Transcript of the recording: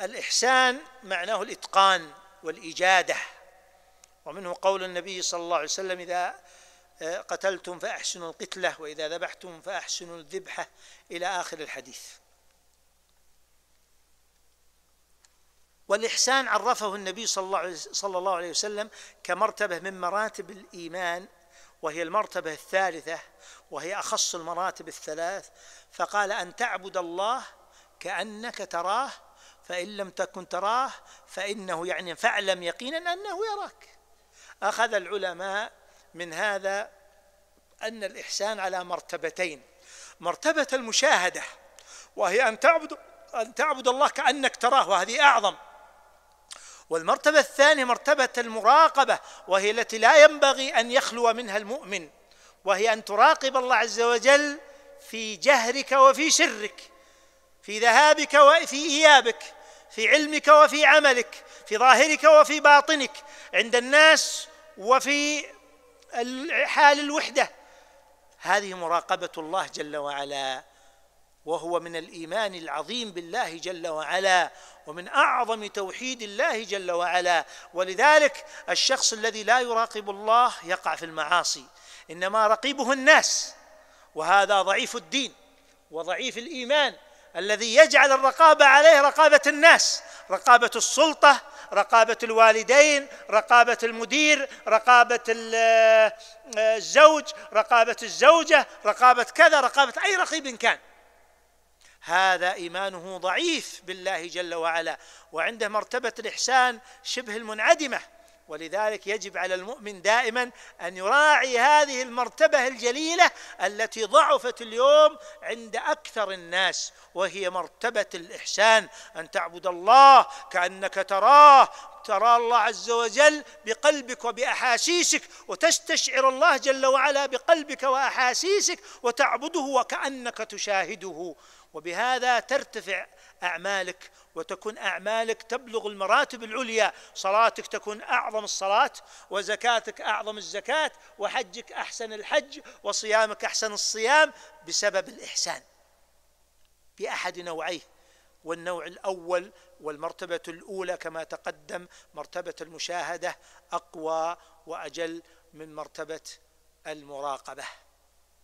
الإحسان معناه الإتقان والإجادة ومنه قول النبي صلى الله عليه وسلم إذا آه، قتلتم فأحسنوا القتلة وإذا ذبحتم فأحسنوا الذبحة إلى آخر الحديث والإحسان عرفه النبي صلى الله عليه وسلم كمرتبة من مراتب الإيمان وهي المرتبة الثالثة وهي أخص المراتب الثلاث فقال أن تعبد الله كأنك تراه فإن لم تكن تراه فإنه يعني فاعلم يقينا أنه يراك أخذ العلماء من هذا أن الإحسان على مرتبتين مرتبة المشاهدة وهي أن تعبد أن تعبد الله كأنك تراه وهذه أعظم والمرتبة الثانية مرتبة المراقبة وهي التي لا ينبغي أن يخلو منها المؤمن وهي أن تراقب الله عز وجل في جهرك وفي سرك في ذهابك وفي إيابك في علمك وفي عملك في ظاهرك وفي باطنك عند الناس وفي حال الوحده هذه مراقبه الله جل وعلا وهو من الايمان العظيم بالله جل وعلا ومن اعظم توحيد الله جل وعلا ولذلك الشخص الذي لا يراقب الله يقع في المعاصي انما رقيبه الناس وهذا ضعيف الدين وضعيف الايمان الذي يجعل الرقابه عليه رقابه الناس رقابه السلطه رقابه الوالدين رقابه المدير رقابه آه، الزوج رقابه الزوجه رقابه كذا رقابه اي رقيب كان هذا ايمانه ضعيف بالله جل وعلا وعنده مرتبه الاحسان شبه المنعدمه ولذلك يجب على المؤمن دائما ان يراعي هذه المرتبه الجليله التي ضعفت اليوم عند اكثر الناس وهي مرتبه الاحسان ان تعبد الله كانك تراه ترى الله عز وجل بقلبك وباحاسيسك وتستشعر الله جل وعلا بقلبك واحاسيسك وتعبده وكانك تشاهده وبهذا ترتفع اعمالك وتكون اعمالك تبلغ المراتب العليا صلاتك تكون اعظم الصلاه وزكاتك اعظم الزكاه وحجك احسن الحج وصيامك احسن الصيام بسبب الاحسان باحد نوعيه والنوع الاول والمرتبه الاولى كما تقدم مرتبه المشاهده اقوى واجل من مرتبه المراقبه